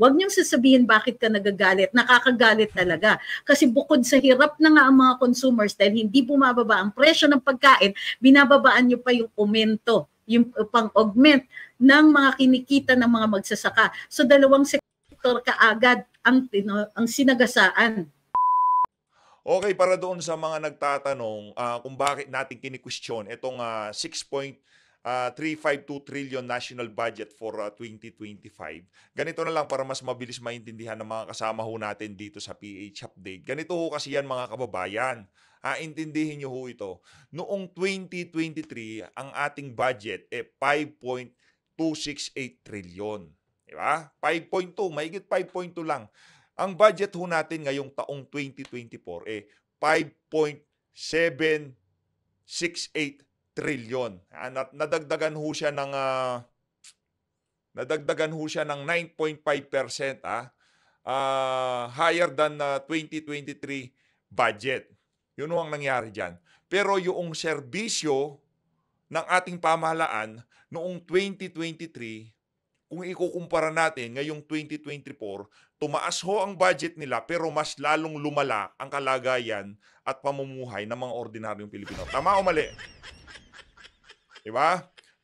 Huwag niyong sasabihin bakit ka nagagalit. Nakakagalit talaga. Kasi bukod sa hirap na nga ang mga consumers dahil hindi bumababa ang presyo ng pagkain, binababaan niyo pa yung komento, yung pang-augment ng mga kinikita ng mga magsasaka. So dalawang sektor kaagad ang, ang sinagasaan. Okay, para doon sa mga nagtatanong uh, kung bakit natin kinikwestiyon itong uh, ah, 6 uh, ah, 352 trillion national budget for uh, ah, 2025. Ganito na lang para mas mabilis maintindihan ng mga kasama ho natin dito sa PH Update. Ganito ho kasi yan mga kababayan. Ha, ah, intindihin nyo ho ito. Noong 2023, ang ating budget eh 5.268 trillion. Diba? 5.2, maigit 5.2 lang. Ang budget ho natin ngayong taong 2024 eh 5.768 trilyon. Ah, ah, nadagdagan ho siya ng uh, nadagdagan ho siya ng 9.5% ah. Uh, higher than uh, ah, 2023 budget. Yun ang nangyari diyan. Pero yung serbisyo ng ating pamahalaan noong 2023 kung ikukumpara natin ngayong 2024, tumaas ho ang budget nila pero mas lalong lumala ang kalagayan at pamumuhay ng mga ordinaryong Pilipino. Tama o mali? Di ba?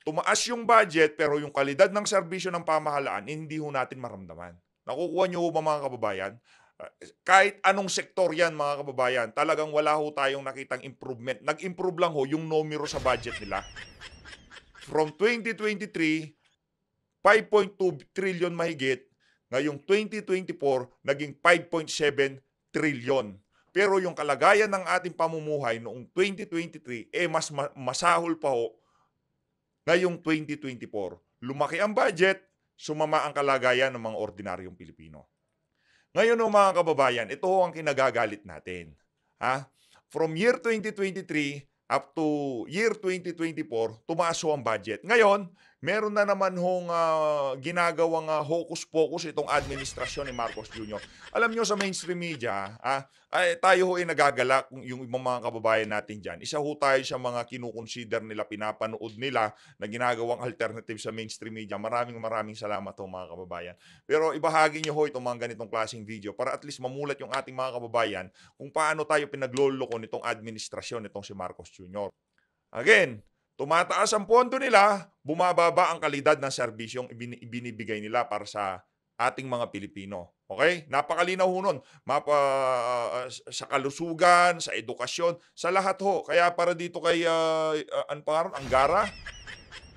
Tumaas yung budget pero yung kalidad ng serbisyo ng pamahalaan, hindi ho natin maramdaman. Nakukuha niyo ho ba mga kababayan? Ah, kahit anong sektor yan mga kababayan, talagang wala ho tayong nakitang improvement. Nag-improve lang ho yung numero sa budget nila. From 2023, 5.2 trillion mahigit. Ngayong 2024, naging 5.7 trillion. Pero yung kalagayan ng ating pamumuhay noong 2023, eh mas masahol pa ho ngayong 2024. Lumaki ang budget, sumama ang kalagayan ng mga ordinaryong Pilipino. Ngayon o oh, mga kababayan, ito ho ang kinagagalit natin. Ha? From year 2023 up to year 2024, tumaas ang budget. Ngayon, meron na naman hong uh, ginagawang uh, hocus-pocus itong administrasyon ni Marcos Jr. Alam nyo sa mainstream media, ah, ay, tayo ho ay nagagala kung yung ibang mga kababayan natin dyan. Isa ho tayo sa mga kinukonsider nila, pinapanood nila na ginagawang alternative sa mainstream media. Maraming maraming salamat ho mga kababayan. Pero ibahagi nyo ho itong mga ganitong klaseng video para at least mamulat yung ating mga kababayan kung paano tayo pinagloloko nitong administrasyon nitong si Marcos Jr. Again, Tumataas ang pondo nila, bumababa ang kalidad ng serbisyong ibinibigay nila para sa ating mga Pilipino. Okay? Napakalinaw ho nun. Mapa, uh, sa kalusugan, sa edukasyon, sa lahat ho. Kaya para dito kay, uh, uh, ano pangaron, Anggara?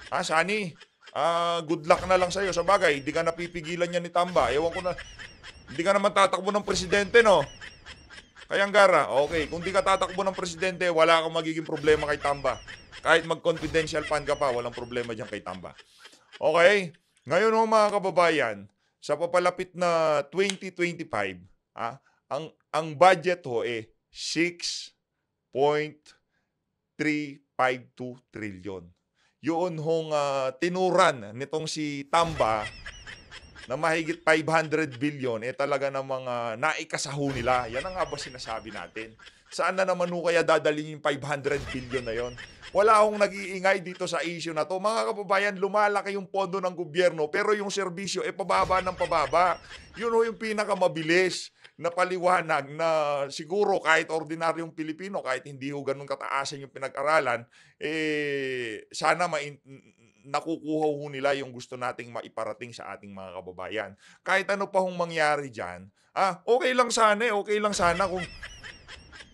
Ha, ah, Sani? Uh, good luck na lang sa'yo. Sa bagay, hindi ka napipigilan niya ni Tamba. Ewan ko na, hindi ka naman tatakbo ng presidente, no? Kayang Gara, okay, kung di ka tatakbo ng presidente, wala kang magiging problema kay Tamba. Kahit mag-confidential fan ka pa, walang problema dyan kay Tamba. Okay? Ngayon ho mga kababayan, sa papalapit na 2025, ah, ang, ang budget ho eh 6.352 trillion. Yun hong uh, tinuran nitong si Tamba na mahigit 500 billion, eh talaga namang uh, naikasahu nila. Yan ang nga ba sinasabi natin? Saan na naman ho kaya dadalhin yung 500 billion na yon? Wala akong nag-iingay dito sa issue na to. Mga kababayan, lumalaki yung pondo ng gobyerno pero yung serbisyo, eh pababa ng pababa. Yun ho yung pinakamabilis na paliwanag na siguro kahit ordinaryong Pilipino, kahit hindi ho ganun kataasan yung pinag-aralan, eh sana ma- nakukuha ho nila yung gusto nating maiparating sa ating mga kababayan. Kahit ano pa hong mangyari dyan, ah, okay lang sana eh, okay lang sana kung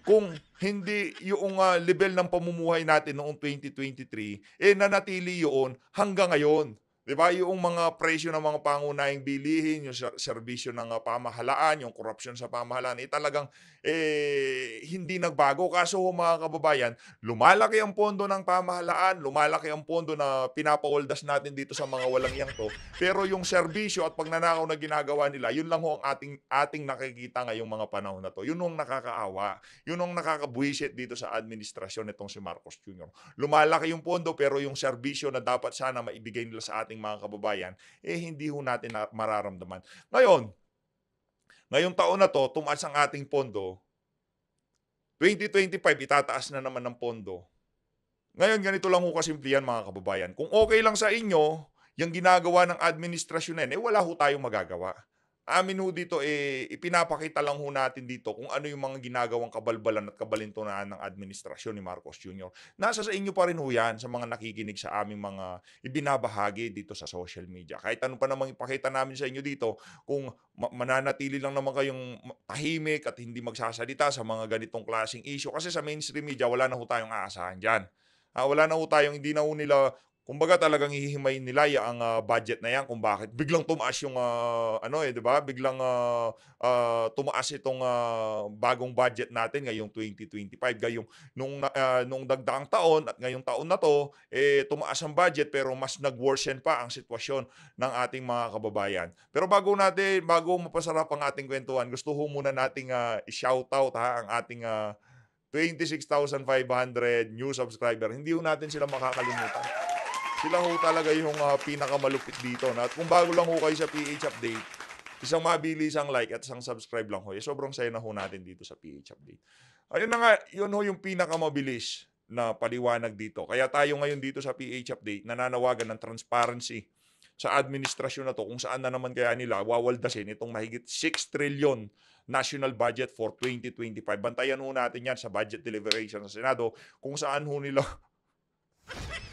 kung hindi yung uh, level ng pamumuhay natin noong 2023, eh nanatili yun hanggang ngayon. Di ba? Yung mga presyo ng mga pangunahing bilihin, yung serbisyo ng ah, pamahalaan, yung korupsyon sa pamahalaan, eh talagang eh, hindi nagbago. Kaso mga kababayan, lumalaki ang pondo ng pamahalaan, lumalaki ang pondo na pinapaoldas natin dito sa mga walang yang to. Pero yung serbisyo at pagnanakaw na ginagawa nila, yun lang ho ang ating, ating nakikita ngayong mga panahon na to. Yun ang nakakaawa. Yun ang nakakabuisit dito sa administrasyon nitong si Marcos Jr. Lumalaki yung pondo pero yung serbisyo na dapat sana maibigay nila sa ating ating mga kababayan, eh hindi ho natin mararamdaman. Ngayon, ngayong taon na to, tumaas ang ating pondo. 2025, itataas na naman ng pondo. Ngayon, ganito lang ho kasimple yan mga kababayan. Kung okay lang sa inyo, yung ginagawa ng administrasyon na yan, eh wala ho tayong magagawa amin ho dito, eh, ipinapakita lang ho natin dito kung ano yung mga ginagawang kabalbalan at kabalintunaan ng administrasyon ni Marcos Jr. Nasa sa inyo pa rin ho yan sa mga nakikinig sa aming mga ibinabahagi dito sa social media. Kahit ano pa namang ipakita namin sa inyo dito, kung mananatili lang naman kayong tahimik at hindi magsasalita sa mga ganitong klaseng issue. Kasi sa mainstream media, wala na ho tayong aasahan dyan. Ah, wala na ho tayong, hindi na ho nila Kumbaga talagang hihimay nila yung uh, ah, budget na yan kung bakit biglang tumaas yung uh, ano eh, 'di ba? Biglang uh, uh, tumaas itong uh, bagong budget natin ngayong 2025 gayong nung uh, nung dagdaang taon at ngayong taon na to eh tumaas ang budget pero mas nag-worsen pa ang sitwasyon ng ating mga kababayan. Pero bago natin bago mapasarap ang ating kwentuhan, gusto ho muna nating uh, i-shout out ha ang ating uh, 26,500 new subscriber. Hindi ho natin sila makakalimutan. Sila ho talaga yung uh, pinakamalupit dito. Na, at kung bago lang ho kayo sa PH Update, isang mabilisang like at isang subscribe lang ho. Eh, sobrang saya na ho natin dito sa PH Update. Ayun na nga, yun ho yung pinakamabilis na paliwanag dito. Kaya tayo ngayon dito sa PH Update, nananawagan ng transparency sa administrasyon na to kung saan na naman kaya nila wawaldasin itong mahigit 6 trillion national budget for 2025. Bantayan ho natin yan sa budget deliberation sa Senado kung saan ho nila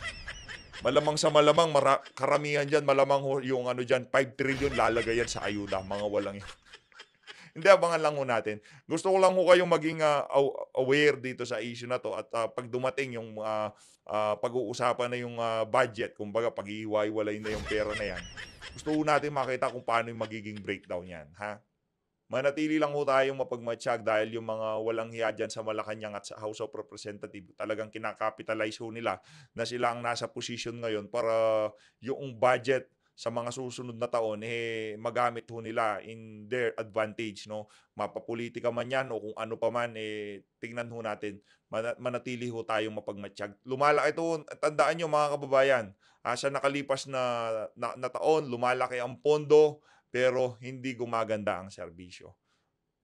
Malamang sa malamang, mara- karamihan dyan, malamang yung ano dyan, 5 trillion lalagay yan sa ayuda, mga walang yan. Hindi, abangan lang ho natin. Gusto ko lang ho kayong maging uh, aware dito sa issue na to at uh, pag dumating yung uh, uh, pag-uusapan na yung uh, budget, kumbaga pag-iiwa-iwalay na yung pera na yan, gusto ho natin makita kung paano yung magiging breakdown yan. Ha? manatili lang ho tayong mapagmatsyag dahil yung mga walang hiya dyan sa Malacanang at sa House of Representatives, talagang kinakapitalize ho nila na sila ang nasa position ngayon para yung budget sa mga susunod na taon eh magamit ho nila in their advantage no mapapolitika man yan o kung ano pa man eh tingnan ho natin manatili ho tayong mapagmatsyag lumalaki ito tandaan niyo mga kababayan ah, sa nakalipas na, na, na taon lumalaki ang pondo pero hindi gumaganda ang serbisyo.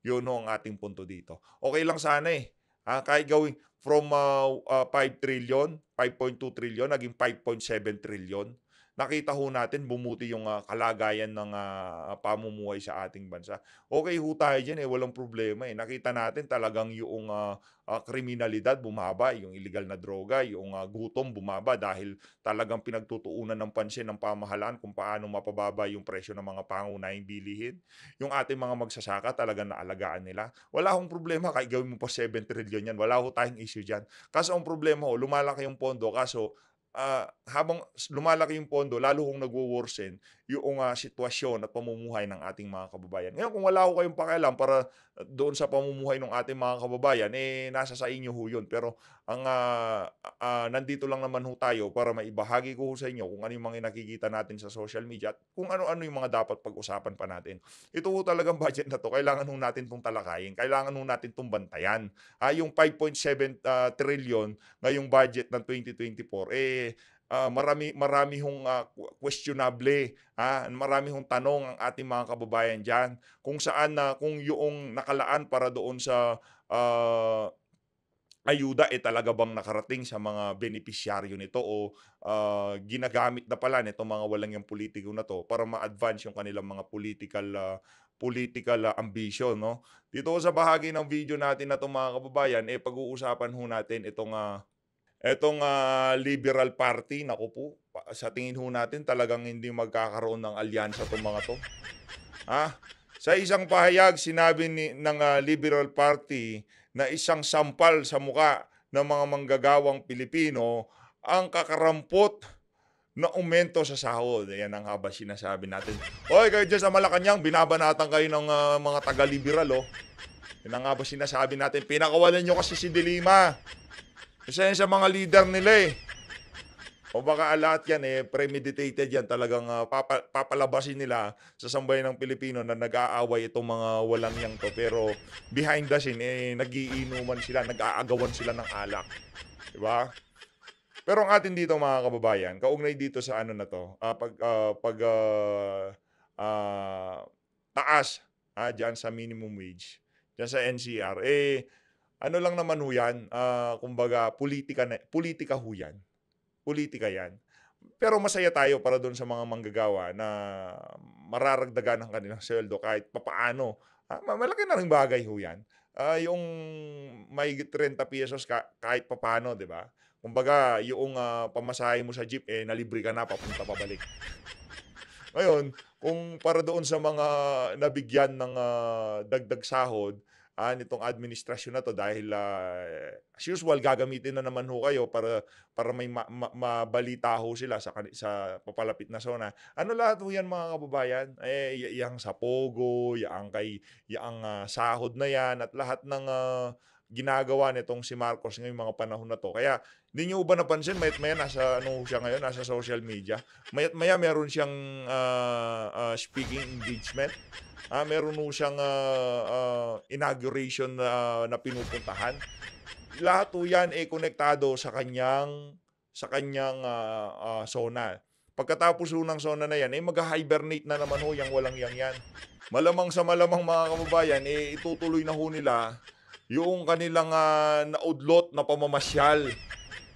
Yun ho ang ating punto dito. Okay lang sana eh. Ha, kahit gawin from uh, uh, 5 trillion, 5.2 trillion, naging 5.7 trillion nakita ho natin bumuti yung uh, kalagayan ng uh, pamumuhay sa ating bansa. Okay ho tayo dyan, eh, walang problema. Eh. Nakita natin talagang yung uh, uh, kriminalidad bumaba, yung illegal na droga, yung uh, gutom bumaba dahil talagang pinagtutuunan ng pansin ng pamahalaan kung paano mapababa yung presyo ng mga pangunahing bilihin. Yung ating mga magsasaka talagang naalagaan nila. Wala akong problema kahit gawin mo pa 7 trillion yan. Wala ho tayong issue dyan. Kaso ang problema ho, lumalaki yung pondo kaso uh, habang lumalaki yung pondo, lalo kung nagwo-worsen yung uh, sitwasyon at pamumuhay ng ating mga kababayan. Ngayon, kung wala ko kayong pakialam para doon sa pamumuhay ng ating mga kababayan, eh, nasa sa inyo ho yun. Pero ang, uh, uh, nandito lang naman ho tayo para maibahagi ko ho sa inyo kung ano yung mga nakikita natin sa social media at kung ano-ano yung mga dapat pag-usapan pa natin. Ito ho talagang budget na to. Kailangan ho natin itong talakayin. Kailangan ho natin itong bantayan. Uh, yung 5.7 uh, trillion ngayong budget ng 2024, eh, uh, marami marami hong uh, questionable, ah, marami hong tanong ang ating mga kababayan diyan kung saan na uh, kung yung nakalaan para doon sa uh, ayuda eh talaga bang nakarating sa mga beneficiaryo nito o uh, ginagamit na pala nitong mga walang yung politiko na to para ma-advance yung kanilang mga political uh, political ambition no dito sa bahagi ng video natin na to mga kababayan eh pag-uusapan ho natin itong uh, Etong uh, Liberal Party, naku po, sa tingin ho natin talagang hindi magkakaroon ng alyansa itong mga to. Ha? Sa isang pahayag, sinabi ni, ng uh, Liberal Party na isang sampal sa muka ng mga manggagawang Pilipino ang kakarampot na umento sa sahod. Ayan ang haba sinasabi natin. Hoy, kayo dyan sa Malacanang, binabanatan kayo ng uh, mga taga-liberal, oh. Yan ang haba sinasabi natin. Pinakawalan nyo kasi si Dilima. Pasensya mga leader nila eh. O baka lahat yan eh, premeditated yan talagang uh, papa, papalabasin nila sa sambayan ng Pilipino na nag-aaway itong mga walang yang to. Pero behind the scene, eh, nagiinuman sila, nag-aagawan sila ng alak. Diba? Pero ang atin dito mga kababayan, kaugnay dito sa ano na to, uh, pag, uh, pag uh, uh, taas uh, dyan sa minimum wage, dyan sa NCR, eh, ano lang naman ho yan, uh, kumbaga politika, na, politika ho yan. Politika yan. Pero masaya tayo para doon sa mga manggagawa na mararagdagan ng kanilang sweldo kahit papaano. Uh, malaki na rin bagay ho yan. Uh, yung may 30 pesos ka, kahit papaano, di ba? Kumbaga, yung uh, pamasahe mo sa jeep, eh, nalibre ka na, papunta pabalik. Ngayon, kung para doon sa mga nabigyan ng uh, dagdag sahod, uh, nitong administrasyon na to dahil uh, as usual gagamitin na naman ho kayo para para may ma- ma- mabalita ho sila sa sa papalapit na zona. Ano lahat ho 'yan mga kababayan? Eh y- yang sa pogo, yang kay yang uh, sahod na 'yan at lahat ng uh, ginagawa nitong si Marcos ngayong mga panahon na to. Kaya hindi niyo ba napansin may maya nasa ano siya ngayon nasa social media. May maya meron siyang uh, uh, speaking engagement Ah, meron nung siyang ah, ah, inauguration na, na pinupuntahan. Lahat po yan ay eh, konektado sa kanyang sa kanyang ah, ah, sona. Pagkatapos po ng zona na yan, eh mag-hibernate na naman ho yung walang yang yan. Malamang sa malamang mga kababayan, eh itutuloy na ho nila yung kanilang ah, naudlot na pamamasyal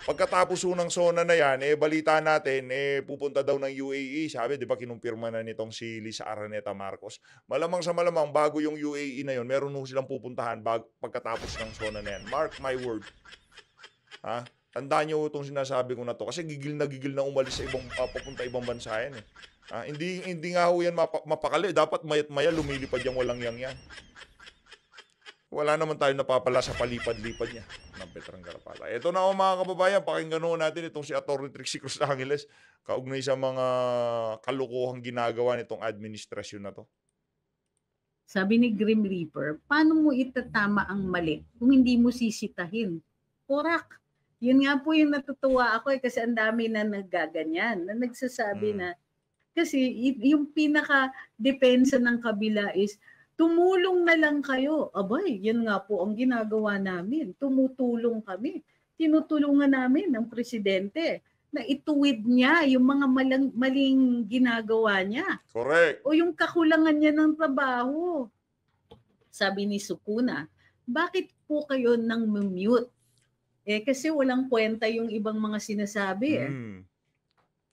Pagkatapos unang zona na yan, eh, balita natin, eh, pupunta daw ng UAE. Sabi, di ba, kinumpirma na nitong si Lisa Araneta Marcos. Malamang sa malamang, bago yung UAE na yon, meron nung silang pupuntahan bag, pagkatapos ng sona na yan. Mark my word. Ha? Tandaan nyo itong sinasabi ko na to. Kasi gigil na gigil na umalis sa ibang, ah, papunta ibang bansa yan. Eh. Ha? Ah, hindi, hindi nga ho yan mapa, mapakali. Dapat mayat maya lumilipad yung walang yang yan. Wala naman tayo napapala sa palipad-lipad niya ng Petrang Garapata. Ito na o oh, mga kababayan, pakinggan natin itong si Atty. Trixie Cruz Angeles kaugnay sa mga kalukuhang ginagawa nitong administrasyon na to. Sabi ni Grim Reaper, paano mo itatama ang mali kung hindi mo sisitahin? Korak! Yun nga po yung natutuwa ako eh, kasi ang dami na naggaganyan, na nagsasabi hmm. na, kasi yung pinaka-depensa ng kabila is, Tumulong na lang kayo. Abay, yan nga po ang ginagawa namin. Tumutulong kami. Tinutulungan namin ng presidente na ituwid niya yung mga malang, maling ginagawa niya. Correct. O yung kakulangan niya ng trabaho. Sabi ni Sukuna, bakit po kayo nang mute? Eh kasi walang kwenta yung ibang mga sinasabi eh. Mm.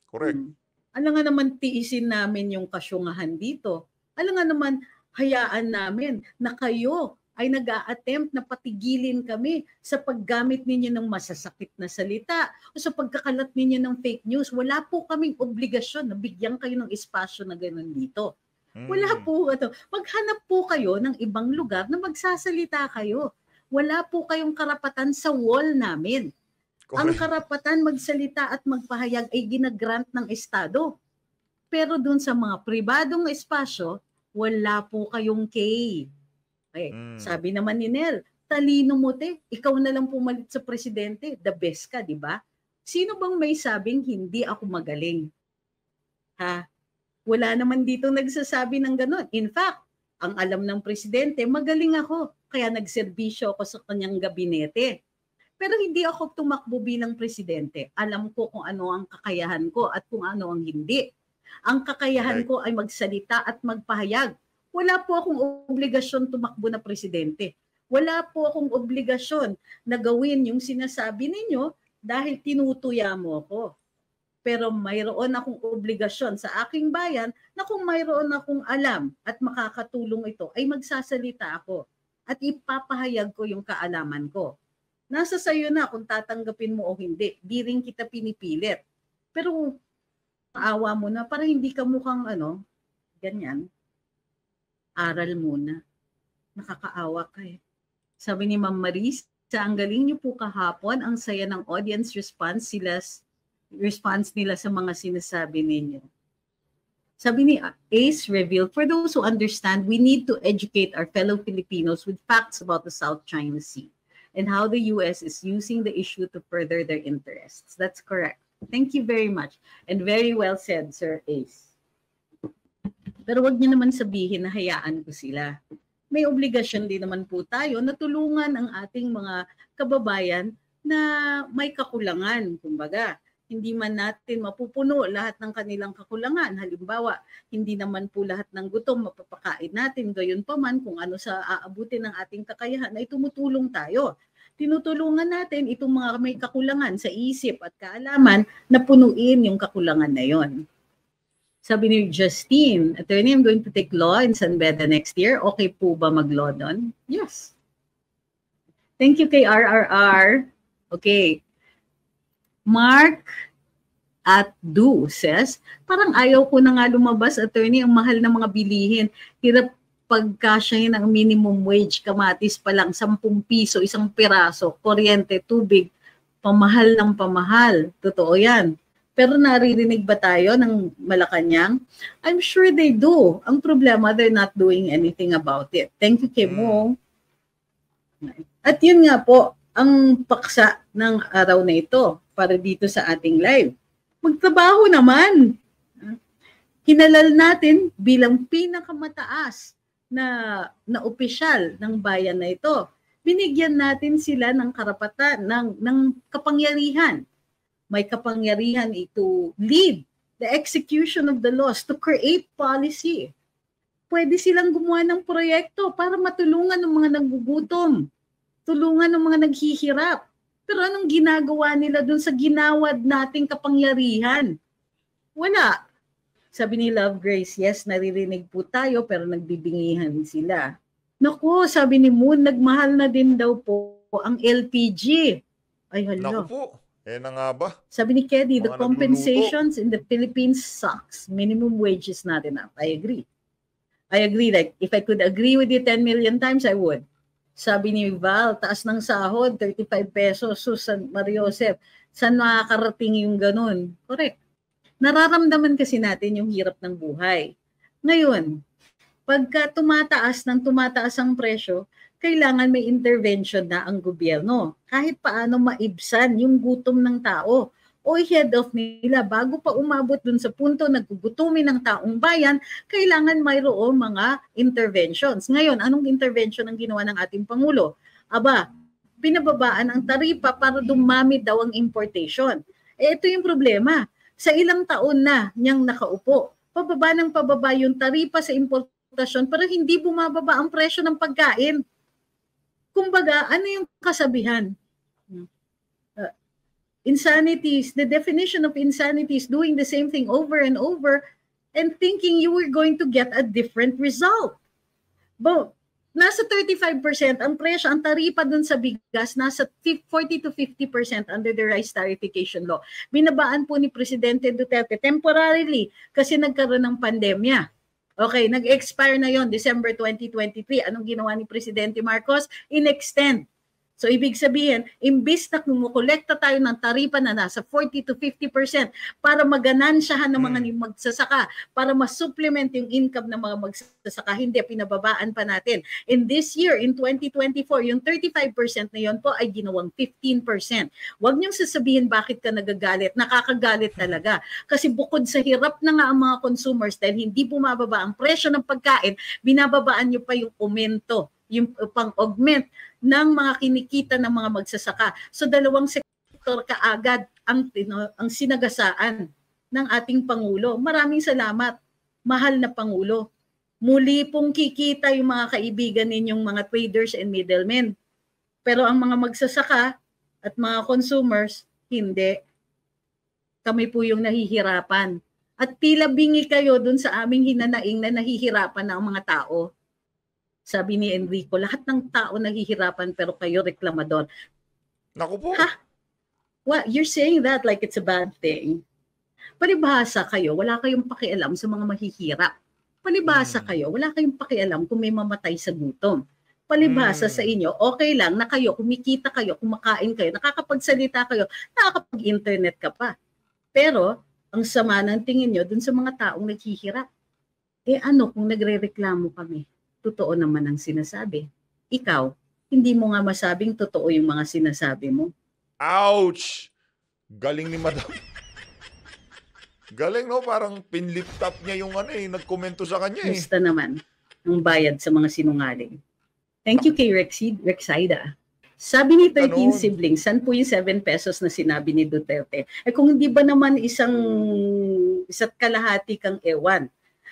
Correct. Hmm. Ano nga naman tiisin namin yung kasyungahan dito? Ano nga naman hayaan namin na kayo ay nag attempt na patigilin kami sa paggamit ninyo ng masasakit na salita o sa pagkakalat ninyo ng fake news. Wala po kaming obligasyon na bigyan kayo ng espasyo na ganun dito. Wala hmm. po ito. Maghanap po kayo ng ibang lugar na magsasalita kayo. Wala po kayong karapatan sa wall namin. Correct. Ang karapatan magsalita at magpahayag ay ginagrant ng Estado. Pero dun sa mga pribadong espasyo, wala po kayong K. Okay. Mm. Sabi naman ni Nel, talino mo te, ikaw na lang pumalit sa presidente, the best ka, di ba? Sino bang may sabing hindi ako magaling? Ha? Wala naman dito nagsasabi ng ganun. In fact, ang alam ng presidente, magaling ako, kaya nagserbisyo ako sa kanyang gabinete. Pero hindi ako tumakbo bilang presidente. Alam ko kung ano ang kakayahan ko at kung ano ang hindi. Ang kakayahan ko ay magsalita at magpahayag. Wala po akong obligasyon tumakbo na presidente. Wala po akong obligasyon na gawin yung sinasabi ninyo dahil tinutuya mo ako. Pero mayroon akong obligasyon sa aking bayan na kung mayroon akong alam at makakatulong ito, ay magsasalita ako at ipapahayag ko yung kaalaman ko. Nasa sayo na kung tatanggapin mo o hindi. Di rin kita pinipilit. Pero paawa mo na para hindi ka mukhang ano, ganyan. Aral muna. Nakakaawa ka eh. Sabi ni Ma'am Maris, sa ang galing niyo po kahapon, ang saya ng audience response sila response nila sa mga sinasabi ninyo. Sabi ni Ace Reveal, for those who understand, we need to educate our fellow Filipinos with facts about the South China Sea and how the U.S. is using the issue to further their interests. That's correct. Thank you very much. And very well said, Sir Ace. Pero wag niyo naman sabihin na hayaan ko sila. May obligasyon din naman po tayo na tulungan ang ating mga kababayan na may kakulangan, kumbaga hindi man natin mapupuno lahat ng kanilang kakulangan. Halimbawa, hindi naman po lahat ng gutom mapapakain natin. Gayon pa man, kung ano sa aabutin ng ating kakayahan, ay tumutulong tayo tinutulungan natin itong mga may kakulangan sa isip at kaalaman na punuin yung kakulangan na yon. Sabi ni Justine, Attorney, I'm going to take law in San Beda next year. Okay po ba mag-law doon? Yes. Thank you kay RRR. Okay. Mark at Du says, parang ayaw ko na nga lumabas, attorney, ang mahal ng mga bilihin. Hirap pagka siya ng minimum wage, kamatis pa lang, 10 piso, isang piraso, kuryente, tubig, pamahal ng pamahal. Totoo yan. Pero naririnig ba tayo ng Malacanang? I'm sure they do. Ang problema, they're not doing anything about it. Thank you, Kimo. At yun nga po, ang paksa ng araw na ito para dito sa ating live. Magtrabaho naman. Kinalal natin bilang pinakamataas na, na opisyal ng bayan na ito. Binigyan natin sila ng karapatan, ng, ng kapangyarihan. May kapangyarihan ito lead the execution of the laws, to create policy. Pwede silang gumawa ng proyekto para matulungan ng mga nanggugutom, tulungan ng mga naghihirap. Pero anong ginagawa nila dun sa ginawad nating kapangyarihan? Wala sabi ni Love Grace, yes, naririnig po tayo pero nagbibingihan sila. Naku, sabi ni Moon, nagmahal na din daw po ang LPG. Ay, halo. Naku po. Eh na nga ba? Sabi ni Keddy, the compensations nagluluto. in the Philippines sucks. Minimum wage is not enough. I agree. I agree. Like, if I could agree with you 10 million times, I would. Sabi ni Val, taas ng sahod, 35 pesos. Susan Mariosep, saan makakarating yung ganun? Correct nararamdaman kasi natin yung hirap ng buhay. Ngayon, pagka tumataas ng tumataas ang presyo, kailangan may intervention na ang gobyerno. Kahit paano maibsan yung gutom ng tao o head of nila bago pa umabot dun sa punto nagugutumin ng taong bayan, kailangan mayroong mga interventions. Ngayon, anong intervention ang ginawa ng ating Pangulo? Aba, pinababaan ang taripa para dumami daw ang importation. Eh, ito yung problema sa ilang taon na niyang nakaupo. Pababa ng pababa yung taripa sa importasyon pero hindi bumababa ang presyo ng pagkain. Kumbaga, ano yung kasabihan? Hmm. Uh, insanity is, the definition of insanity is doing the same thing over and over and thinking you were going to get a different result. But nasa 35% ang presyo, ang taripa dun sa bigas, nasa 40 to 50% under the rice tarification law. Binabaan po ni Presidente Duterte temporarily kasi nagkaroon ng pandemya. Okay, nag-expire na yon December 2023. Anong ginawa ni Presidente Marcos? Inextend So ibig sabihin, imbis na kumukolekta tayo ng taripa na nasa 40 to 50% para maganansyahan ng mga mm. magsasaka, para ma-supplement yung income ng mga magsasaka, hindi pinababaan pa natin. In this year, in 2024, yung 35% na yon po ay ginawang 15%. Huwag niyong sasabihin bakit ka nagagalit. Nakakagalit talaga. Kasi bukod sa hirap na nga ang mga consumers dahil hindi bumababa ang presyo ng pagkain, binababaan niyo pa yung aumento yung pang-augment ng mga kinikita ng mga magsasaka. So dalawang sektor kaagad ang, tino, ang sinagasaan ng ating Pangulo. Maraming salamat, mahal na Pangulo. Muli pong kikita yung mga kaibigan ninyong mga traders and middlemen. Pero ang mga magsasaka at mga consumers, hindi. Kami po yung nahihirapan. At tila bingi kayo dun sa aming hinanaing na nahihirapan na ang mga tao. Sabi ni Enrico, lahat ng tao naghihirapan pero kayo reklamador. Naku po. Ha? Well, you're saying that like it's a bad thing. Palibhasa kayo, wala kayong pakialam sa mga mahihirap. Palibhasa mm. kayo, wala kayong pakialam kung may mamatay sa gutom. Palibhasa mm. sa inyo, okay lang na kayo, kumikita kayo, kumakain kayo, nakakapagsalita kayo, nakakapag-internet ka pa. Pero, ang sama ng tingin nyo dun sa mga taong naghihirap. Eh ano kung nagre-reklamo kami? totoo naman ang sinasabi. Ikaw, hindi mo nga masabing totoo yung mga sinasabi mo. Ouch! Galing ni Madam. Galing no, parang pinliptap niya yung ano eh, nagkomento sa kanya eh. Basta naman, ang bayad sa mga sinungaling. Thank you kay Rexid, Rexida. Sabi ni 13 ano? siblings, saan po yung 7 pesos na sinabi ni Duterte? Eh kung hindi ba naman isang isa't kalahati kang ewan,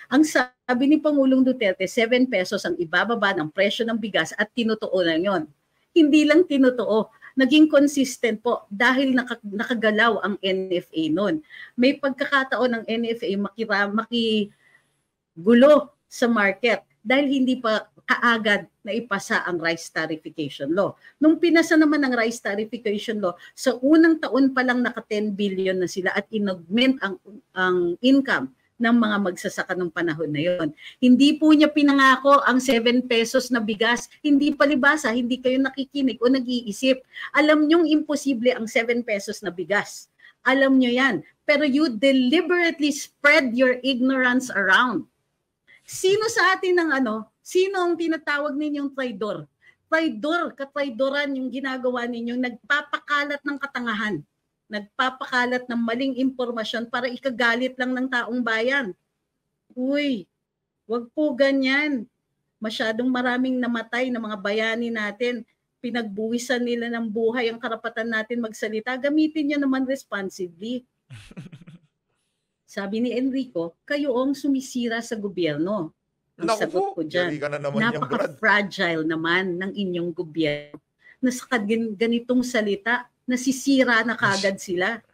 ang sabi ni Pangulong Duterte, 7 pesos ang ibababa ng presyo ng bigas at tinotoo na yon. Hindi lang tinutuo, naging consistent po dahil naka, nakagalaw ang NFA noon. May pagkakataon ng NFA makira, makigulo sa market dahil hindi pa kaagad na ipasa ang rice tarification law. Nung pinasa naman ang rice tarification law, sa unang taon pa lang naka 10 billion na sila at inagment ang, ang income ng mga magsasaka ng panahon na yon. Hindi po niya pinangako ang 7 pesos na bigas. Hindi palibasa, hindi kayo nakikinig o nag-iisip. Alam niyong imposible ang 7 pesos na bigas. Alam niyo yan. Pero you deliberately spread your ignorance around. Sino sa atin ang ano? Sino ang tinatawag ninyong traidor? Traidor, katraidoran yung ginagawa ninyong nagpapakalat ng katangahan nagpapakalat ng maling impormasyon para ikagalit lang ng taong bayan. Uy, wag po ganyan. Masyadong maraming namatay na mga bayani natin. Pinagbuwisan nila ng buhay ang karapatan natin magsalita. Gamitin niya naman responsibly. Sabi ni Enrico, kayo ang sumisira sa gobyerno. Ang Naku sagot ko dyan, na naman napaka-fragile naman ng inyong gobyerno na sa ganitong salita nasisira na kagad sila.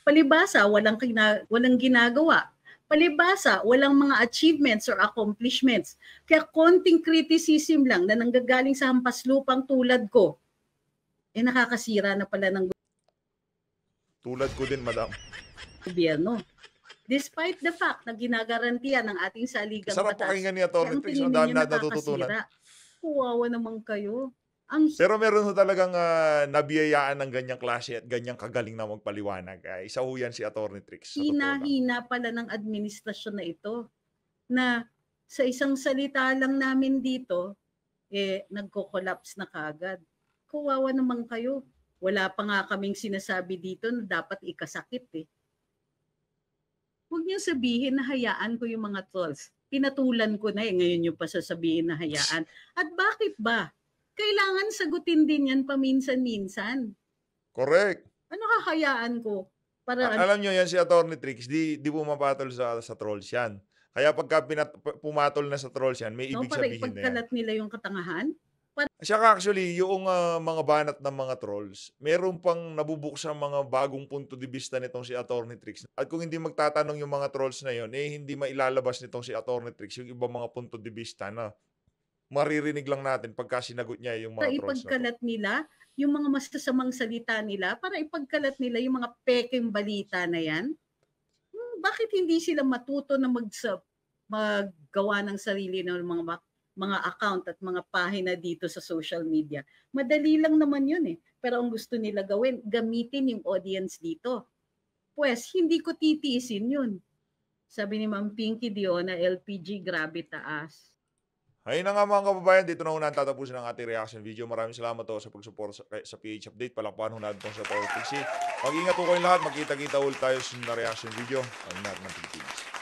Palibasa, walang, kina, walang ginagawa. Palibasa, walang mga achievements or accomplishments. Kaya konting criticism lang na nanggagaling sa hampas lupang tulad ko, eh nakakasira na pala ng Tulad ko din, madam. Gobyerno. Despite the fact na ginagarantiya ng ating saligang Sarap batas. Sarap pakinggan niya, Tony Trix. Ang dami na natututunan. Kuwawa naman kayo. Ang... Pero meron na talagang uh, nabiyayaan ng ganyang klase at ganyang kagaling na magpaliwanag. Ay, ah, isa ho yan si Attorney Trix. Hina-hina pala ng administrasyon na ito na sa isang salita lang namin dito, eh, nagko-collapse na kagad. Kuwawa naman kayo. Wala pa nga kaming sinasabi dito na dapat ikasakit eh. Huwag niyo sabihin na hayaan ko yung mga trolls. Pinatulan ko na eh. Ngayon yung pasasabihin na hayaan. At bakit ba? kailangan sagutin din yan paminsan-minsan. Correct. Ano hahayaan ko? Para A- ano? alam nyo yan si Attorney Tricks, di, di pumapatol sa, sa trolls yan. Kaya pagka pinat, pumatol na sa trolls yan, may no, ibig para sabihin na yan. nila yung katangahan. Para... Saka actually, yung uh, mga banat ng mga trolls, meron pang nabubuksan mga bagong punto de vista nitong si Attorney Tricks. At kung hindi magtatanong yung mga trolls na yon, eh hindi mailalabas nitong si Attorney Tricks yung ibang mga punto de vista na maririnig lang natin pagka sinagot niya yung mga para trolls. Ipagkalat na nila yung mga masasamang salita nila para ipagkalat nila yung mga pekeng balita na yan. Hmm, bakit hindi sila matuto na mag maggawa ng sarili ng mga mga account at mga pahina dito sa social media. Madali lang naman 'yun eh. Pero ang gusto nila gawin, gamitin yung audience dito. Pues hindi ko titiisin 'yun. Sabi ni Ma'am Pinky Diona, LPG grabe taas. Ayun na nga mga kababayan, dito na ang tatapusin ang ating reaction video. Maraming salamat po oh, sa pagsuporta sa, sa PH Update. Palakpahan ho natin sa PowerPC. Mag-ingat po kayong lahat. Magkita-kita ulit tayo sa na reaction video. Ang natin ng Pilipinas.